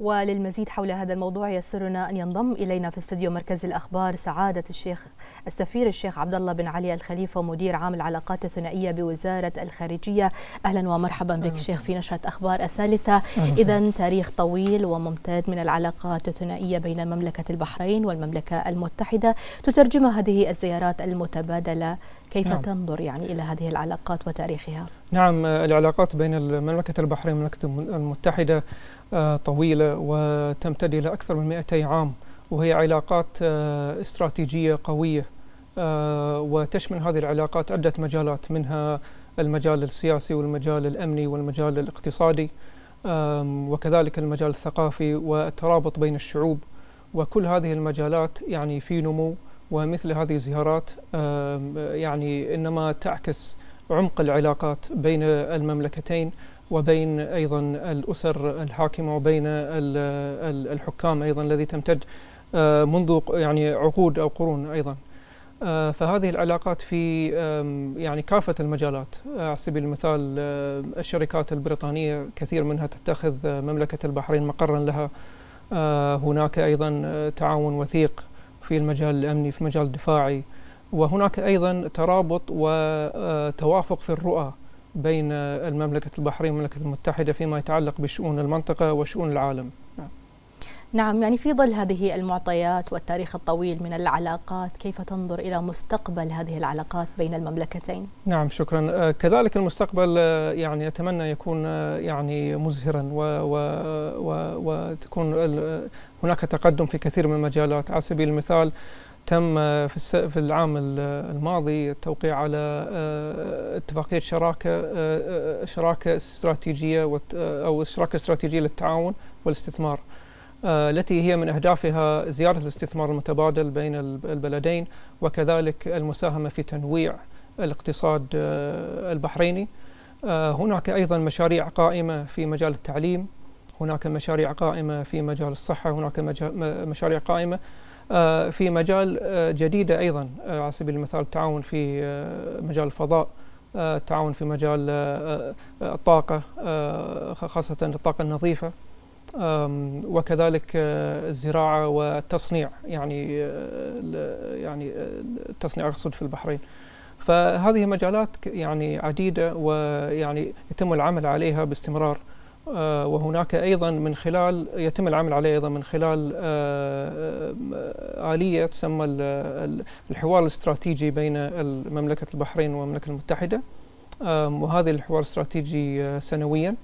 وللمزيد حول هذا الموضوع يسرنا أن ينضم إلينا في استديو مركز الأخبار سعادة الشيخ السفير الشيخ عبد الله بن علي الخليفة مدير عام العلاقات الثنائية بوزارة الخارجية أهلا ومرحبا بك أهلا شيخ في نشرة أخبار الثالثة إذا تاريخ طويل وممتد من العلاقات الثنائية بين مملكة البحرين والمملكة المتحدة تترجم هذه الزيارات المتبادلة كيف نعم. تنظر يعني إلى هذه العلاقات وتاريخها؟ نعم آه، العلاقات بين المملكة البحرين والمملكة المتحدة آه، طويلة وتمتد إلى أكثر من 200 عام وهي علاقات آه، استراتيجية قوية وتشمل هذه العلاقات عدة مجالات منها المجال السياسي والمجال الأمني والمجال الاقتصادي وكذلك المجال الثقافي والترابط بين الشعوب وكل هذه المجالات يعني في نمو ومثل هذه الزيارات يعني إنما تعكس عمق العلاقات بين المملكتين وبين أيضا الأسر الحاكمة وبين الحكام أيضا الذي تمتد آه، منذ يعني عقود أو قرون أيضا آه، فهذه العلاقات في يعني كافة المجالات على سبيل المثال آه، الشركات البريطانية كثير منها تتخذ مملكة البحرين مقرا لها هناك أيضا تعاون وثيق في المجال الأمني في مجال الدفاعي وهناك أيضا ترابط وتوافق في الرؤى بين المملكة البحرين والمملكة المتحدة فيما يتعلق بشؤون المنطقة وشؤون العالم نعم. نعم يعني في ظل هذه المعطيات والتاريخ الطويل من العلاقات كيف تنظر إلى مستقبل هذه العلاقات بين المملكتين؟ نعم شكرا آه، كذلك المستقبل آه، يعني أتمنى يكون آه، يعني مزهرا و و و وتكون هناك تقدم في كثير من المجالات على سبيل المثال تم في العام الماضي التوقيع على آه، اتفاقيه شراكه آه، آه، شراكه استراتيجيه او شراكه استراتيجيه للتعاون والاستثمار التي هي من اهدافها زياده الاستثمار المتبادل بين البلدين وكذلك المساهمه في تنويع الاقتصاد البحريني هناك ايضا مشاريع قائمه في مجال التعليم هناك مشاريع قائمه في مجال الصحه هناك مشاريع قائمه آه، في مجال آه، جديدة أيضا آه، على سبيل المثال التعاون في مجال الفضاء التعاون في مجال الطاقة خاصة الطاقة النظيفة وكذلك الزراعة والتصنيع يعني يعني التصنيع أقصد في البحرين فهذه مجالات يعني عديدة ويعني يتم العمل عليها باستمرار آه، وهناك ايضا من خلال يتم العمل عليه ايضا من خلال آه، آه، اليه تسمى الحوار الاستراتيجي بين مملكه البحرين والمملكه المتحده وهذا الحوار الاستراتيجي سنويا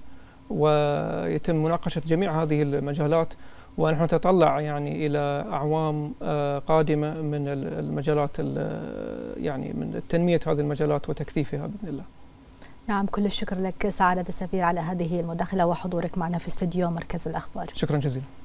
ويتم مناقشه جميع هذه المجالات ونحن نتطلع يعني الى اعوام قادمه من المجالات يعني من تنميه هذه المجالات وتكثيفها باذن الله نعم كل الشكر لك سعادة السفير على هذه المداخلة وحضورك معنا في استديو مركز الأخبار شكرا جزيلا